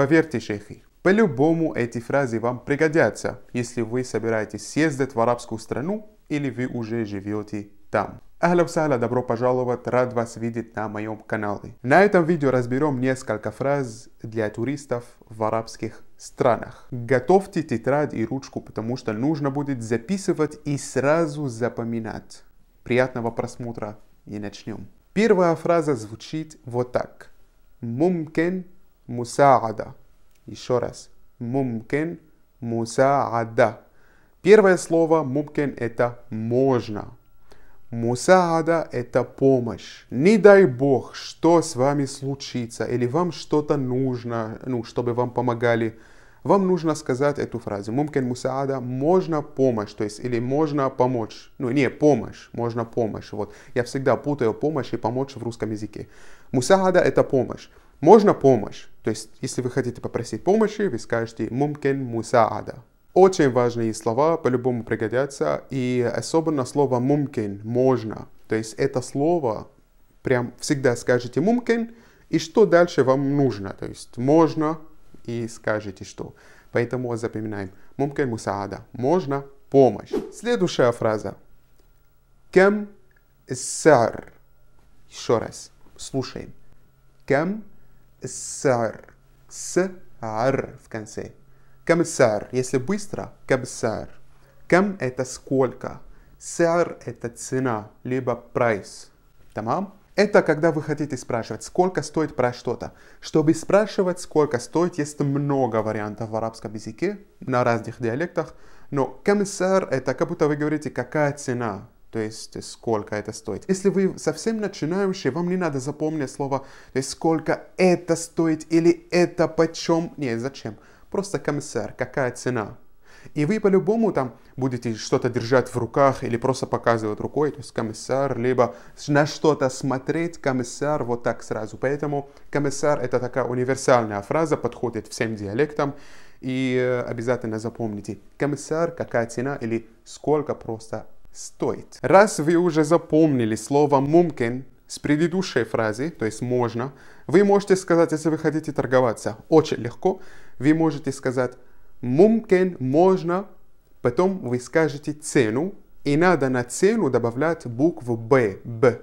Поверьте, шейхи, по-любому эти фразы вам пригодятся, если вы собираетесь съездить в арабскую страну или вы уже живете там. Ахля сахла, добро пожаловать, рад вас видеть на моем канале. На этом видео разберем несколько фраз для туристов в арабских странах. Готовьте тетрадь и ручку, потому что нужно будет записывать и сразу запоминать. Приятного просмотра и начнем. Первая фраза звучит вот так. Мумкен мусаада. Еще раз. Мумкен мусаада. Первое слово мумкен это можно. Мусаада – это помощь. Не дай Бог, что с вами случится, или вам что-то нужно, ну, чтобы вам помогали. Вам нужно сказать эту фразу. Мумкен мусаада – можно помощь, то есть, или можно помочь. Ну, не, помощь, можно помощь. Вот. Я всегда путаю помощь и помочь в русском языке. Мусаада – это помощь. Можно помощь. То есть, если вы хотите попросить помощи, вы скажете «мумкен мусаада». Очень важные слова по-любому пригодятся, и особенно слово «мумкен» – «можно». То есть, это слово прям всегда скажете «мумкен», и что дальше вам нужно. То есть, «можно» и скажете «что». Поэтому запоминаем «мумкен мусаада» – «можно помощь». Следующая фраза. «Кем сэр Еще раз. Слушаем. «Кем السعر سعر в конце. Кам сар, если быстро, кам сар. Кам это сколько. Сар это цена, либо price. Тамам? Это когда вы хотите спрашивать, сколько стоит про что-то. Чтобы спрашивать, сколько стоит, есть много вариантов в арабском языке, на разных диалектах. Но комиссар – это как будто вы говорите, какая цена, то есть э, сколько это стоит. Если вы совсем начинающий, вам не надо запомнить слово, то есть сколько это стоит или это почем. не зачем? Просто комиссар, какая цена. И вы по-любому там будете что-то держать в руках или просто показывать рукой, то есть комиссар, либо на что-то смотреть, комиссар вот так сразу. Поэтому комиссар это такая универсальная фраза, подходит всем диалектам. И э, обязательно запомните, комиссар, какая цена или сколько просто стоит. Раз вы уже запомнили слово «мумкен» с предыдущей фразы, то есть «можно», вы можете сказать, если вы хотите торговаться очень легко, вы можете сказать «мумкен», «можно», потом вы скажете цену, и надо на цену добавлять букву «б», «б».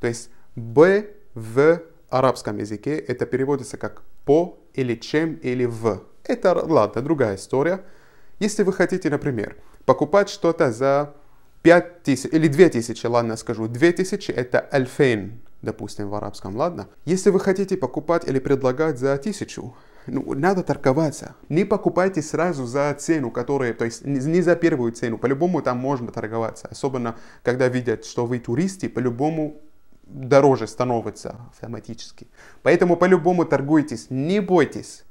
То есть «б» в арабском языке это переводится как «по» или «чем» или «в». Это, ладно, другая история. Если вы хотите, например, покупать что-то за 5 тысяч, или 2 тысячи, ладно, скажу, 2 тысячи это альфейн, допустим, в арабском, ладно? Если вы хотите покупать или предлагать за тысячу, ну, надо торговаться. Не покупайте сразу за цену, которая, то есть не за первую цену. По-любому там можно торговаться. Особенно, когда видят, что вы туристы, по-любому дороже становится автоматически. Поэтому по-любому торгуйтесь, не бойтесь.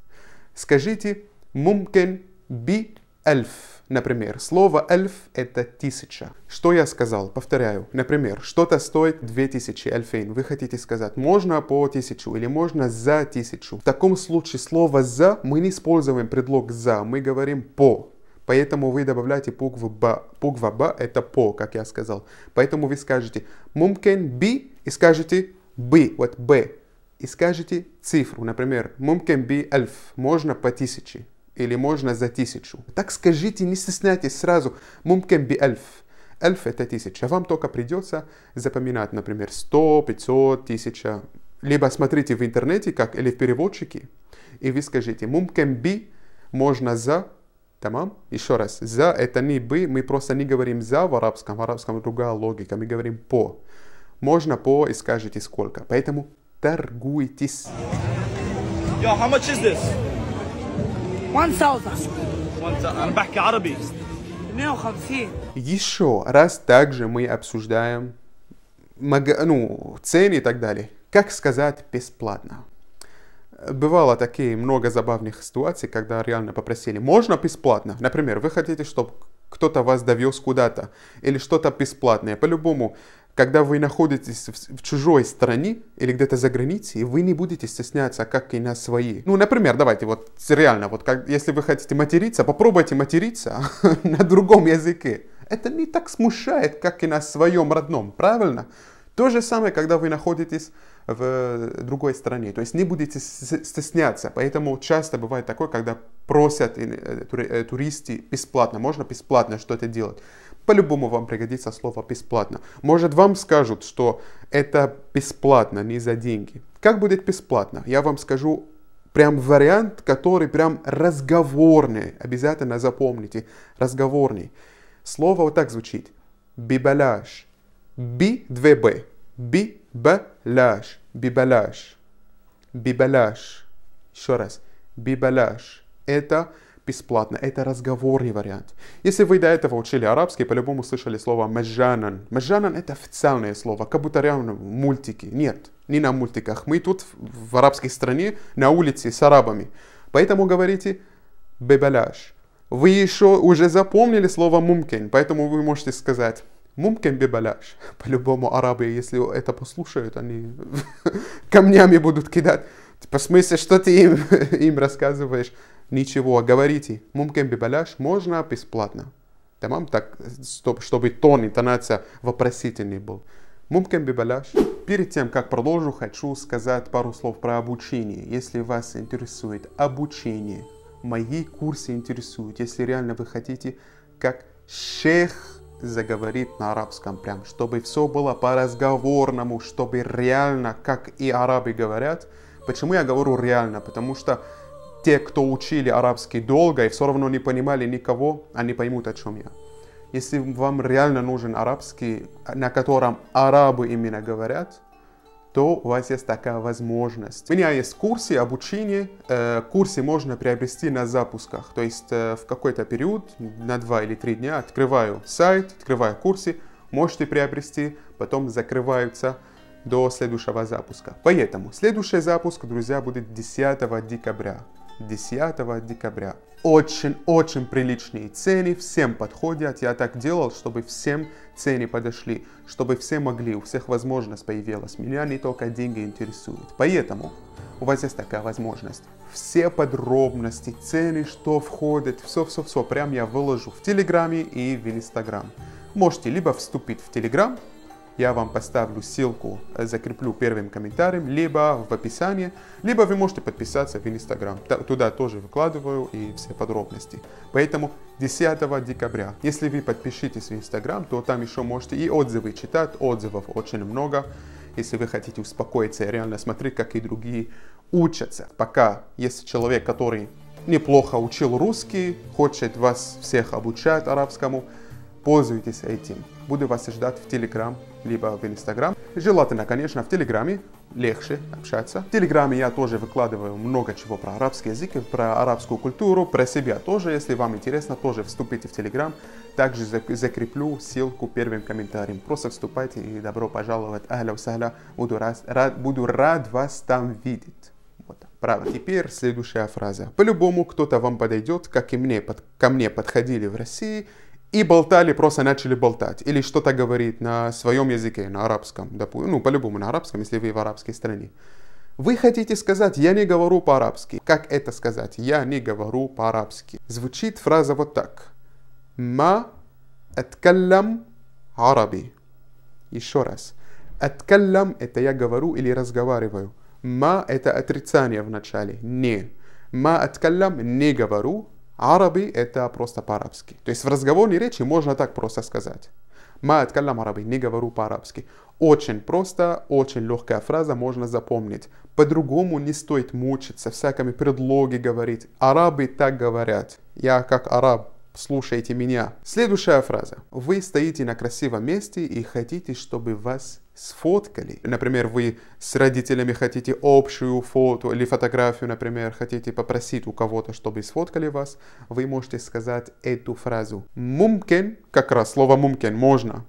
Скажите «мумкен би эльф». Например, слово «эльф» — это «тысяча». Что я сказал? Повторяю. Например, что-то стоит 2000 эльфейн. Вы хотите сказать «можно по тысячу» или «можно за тысячу». В таком случае слово «за» мы не используем предлог «за», мы говорим «по». Поэтому вы добавляете букву «б». Буква «б» — это «по», как я сказал. Поэтому вы скажете «мумкен би» и скажете «бы», вот «б». И скажете цифру, например, «мумкен би эльф», можно по тысяче или можно за тысячу. Так скажите, не стесняйтесь сразу, мумкен би эльф. Эльф это тысяча. Вам только придется запоминать, например, 100, 500, тысяча. Либо смотрите в интернете, как или в переводчике, и вы скажите мумкен би, можно за, Тамам? Еще раз. За это не бы, мы просто не говорим за в арабском, в арабском другая логика, мы говорим по. Можно по и скажете сколько. Поэтому торгуйтесь. Yo, how much is this? 150 Еще раз также мы обсуждаем ну, цены и так далее. Как сказать бесплатно? Бывало такие много забавных ситуаций, когда реально попросили, можно бесплатно? Например, вы хотите, чтобы кто-то вас довез куда-то или что-то бесплатное. По-любому когда вы находитесь в, в чужой стране или где-то за границей, вы не будете стесняться, как и на своей. Ну, например, давайте вот реально, вот как, если вы хотите материться, попробуйте материться на другом языке. Это не так смущает, как и на своем родном, правильно? То же самое, когда вы находитесь в э, другой стране. То есть не будете стесняться. Поэтому часто бывает такое, когда просят э, э, туристы бесплатно, можно бесплатно что-то делать по-любому вам пригодится слово «бесплатно». Может, вам скажут, что это бесплатно, не за деньги. Как будет бесплатно? Я вам скажу прям вариант, который прям разговорный. Обязательно запомните. Разговорный. Слово вот так звучит. Бибаляш. Би, две б. Би, б, ляш. Бибаляш. Бибаляш. Еще раз. Бибаляш. Это бесплатно. Это разговорный вариант. Если вы до этого учили арабский, по-любому слышали слово «межанан». «Межанан» — это официальное слово, как будто реально мультики. Нет, не на мультиках. Мы тут, в арабской стране, на улице с арабами. Поэтому говорите «бебаляш». Вы еще уже запомнили слово «мумкен», поэтому вы можете сказать Мумкен бибаляш. По-любому арабы, если это послушают, они камнями будут кидать. Типа, в смысле, что ты им, им рассказываешь? Ничего, а говорите. Мумкен бибаляш можно бесплатно. Тамам так, чтобы тон, интонация вопросительный был. Мумкен бибаляш. Перед тем, как продолжу, хочу сказать пару слов про обучение. Если вас интересует обучение, мои курсы интересуют. Если реально вы хотите, как шех заговорит на арабском прям, чтобы все было по-разговорному, чтобы реально, как и арабы говорят – Почему я говорю реально? Потому что те, кто учили арабский долго и все равно не понимали никого, они поймут, о чем я. Если вам реально нужен арабский, на котором арабы именно говорят, то у вас есть такая возможность. У меня есть курсы обучения. Э, курсы можно приобрести на запусках. То есть э, в какой-то период, на 2 или 3 дня, открываю сайт, открываю курсы, можете приобрести, потом закрываются до следующего запуска. Поэтому следующий запуск, друзья, будет 10 декабря. 10 декабря. Очень-очень приличные цены, всем подходят. Я так делал, чтобы всем цены подошли, чтобы все могли, у всех возможность появилась. Меня не только деньги интересуют. Поэтому у вас есть такая возможность. Все подробности, цены, что входит, все-все-все, прям я выложу в Телеграме и в Инстаграм. Можете либо вступить в Телеграм, я вам поставлю ссылку, э, закреплю первым комментарием, либо в описании, либо вы можете подписаться в Инстаграм. Туда тоже выкладываю и все подробности. Поэтому 10 декабря, если вы подпишитесь в Инстаграм, то там еще можете и отзывы читать, отзывов очень много. Если вы хотите успокоиться и реально смотреть, как и другие учатся. Пока есть человек, который неплохо учил русский, хочет вас всех обучать арабскому, пользуйтесь этим буду вас ждать в Телеграм, либо в Инстаграм. Желательно, конечно, в Телеграме легче общаться. В Телеграме я тоже выкладываю много чего про арабский язык, про арабскую культуру, про себя тоже. Если вам интересно, тоже вступите в Телеграм. Также закреплю ссылку первым комментарием. Просто вступайте и добро пожаловать. Ахля усахля. Буду рад, рад, буду рад вас там видеть. Вот. Правда. Теперь следующая фраза. По-любому кто-то вам подойдет, как и мне, под, ко мне подходили в России – и болтали, просто начали болтать, или что-то говорить на своем языке, на арабском, допустим, ну, по-любому на арабском, если вы в арабской стране. Вы хотите сказать «я не говорю по-арабски». Как это сказать? «Я не говорю по-арабски». Звучит фраза вот так. «Ма аткаллям араби». Еще раз. «Аткаллям» — это «я говорю» или «разговариваю». «Ма» — это отрицание в начале. «Не». «Ма аткаллям» — «не говорю». Арабы – это просто по-арабски. То есть в разговорной речи можно так просто сказать. Ма калям арабы, не говорю по-арабски. Очень просто, очень легкая фраза, можно запомнить. По-другому не стоит мучиться, всякими предлоги говорить. Арабы так говорят. Я как араб, слушайте меня. Следующая фраза. Вы стоите на красивом месте и хотите, чтобы вас сфоткали. Например, вы с родителями хотите общую фото или фотографию, например, хотите попросить у кого-то, чтобы сфоткали вас, вы можете сказать эту фразу. Мумкен, как раз слово мумкен, можно.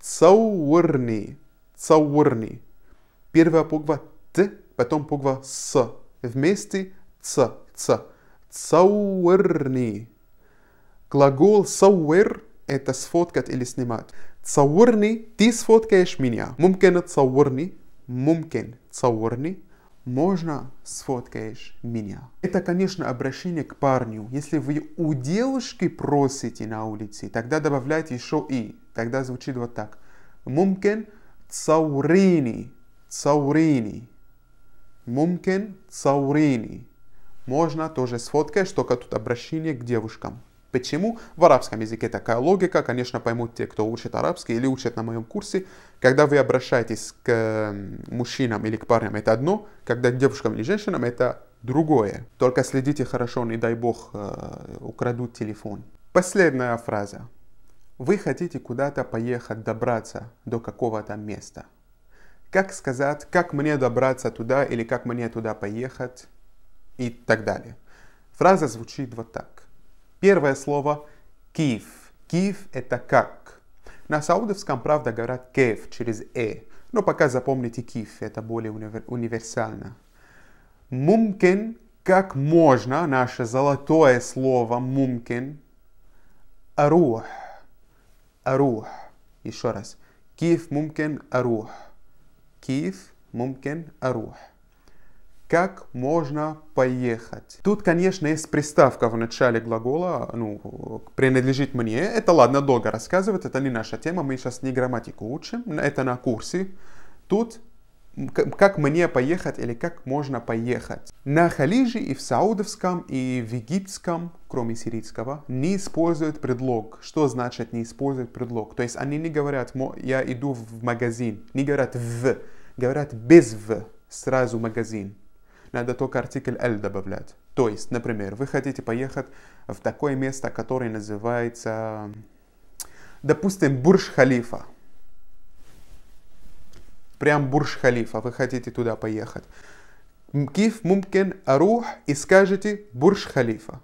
Цаурни, цаурни. Первая буква Т, потом буква С. Вместе Ц, Ц. Цаурни. Глагол صور – это сфоткать или снимать. تصورني ты сфоткаешь меня. ممكن تصورني ممكن تصورني можно сфоткаешь меня. Это, конечно, обращение к парню. Если вы у девушки просите на улице, тогда добавляйте еще и. Тогда звучит вот так. Мумкен цаурини. Цаурини. Мумкен цаурини. Можно тоже сфоткать, только тут обращение к девушкам. Почему? В арабском языке такая логика, конечно, поймут те, кто учит арабский или учат на моем курсе. Когда вы обращаетесь к мужчинам или к парням, это одно, когда к девушкам или женщинам, это другое. Только следите хорошо, не дай бог, э, украдут телефон. Последняя фраза. Вы хотите куда-то поехать, добраться до какого-то места. Как сказать, как мне добраться туда или как мне туда поехать и так далее. Фраза звучит вот так. Первое слово Киев. Киев это как. На саудовском, правда, говорят Киев через «э». Но пока запомните Киев, это более универсально. Мумкин, как можно, наше золотое слово мумкин. Арух. Арух. Еще раз. Киев мумкин арух. Киев мумкин арух как можно поехать. Тут, конечно, есть приставка в начале глагола, ну, принадлежит мне. Это ладно, долго рассказывать, это не наша тема, мы сейчас не грамматику учим, это на курсе. Тут как мне поехать или как можно поехать. На Халиже и в саудовском, и в египетском, кроме сирийского, не используют предлог. Что значит не используют предлог? То есть они не говорят «я иду в магазин», не говорят «в», говорят «без в», сразу «магазин» надо только артикль «л» добавлять. То есть, например, вы хотите поехать в такое место, которое называется, допустим, Бурж-Халифа. Прям Бурж-Халифа, вы хотите туда поехать. Киф мумкен арух и скажете Бурж-Халифа.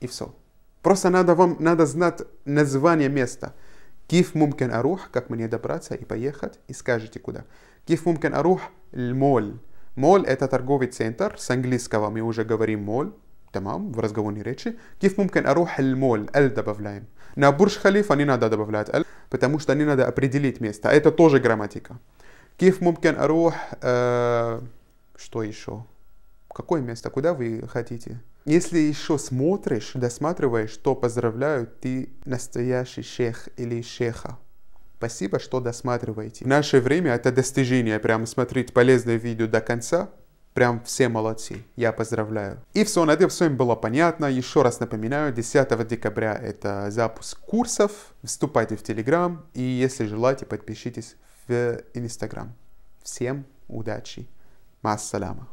И все. Просто надо вам надо знать название места. Киф мумкен арух, как мне добраться и поехать, и скажете куда. Киф мумкен арух Лмоль Моль – это торговый центр. С английского мы уже говорим моль. Тамам, в разговорной речи. Киф мумкен арух моль, аль добавляем. На Бурж Халифа не надо добавлять аль, потому что не надо определить место. А это тоже грамматика. Киф мумкен арух... Э, что еще? Какое место? Куда вы хотите? Если еще смотришь, досматриваешь, то поздравляю, ты настоящий шейх или шейха. Спасибо, что досматриваете. В наше время это достижение, прям смотреть полезное видео до конца. Прям все молодцы, я поздравляю. И все, на надеюсь, всем было понятно. Еще раз напоминаю, 10 декабря это запуск курсов. Вступайте в Телеграм и, если желаете, подпишитесь в Инстаграм. Всем удачи. Массалама.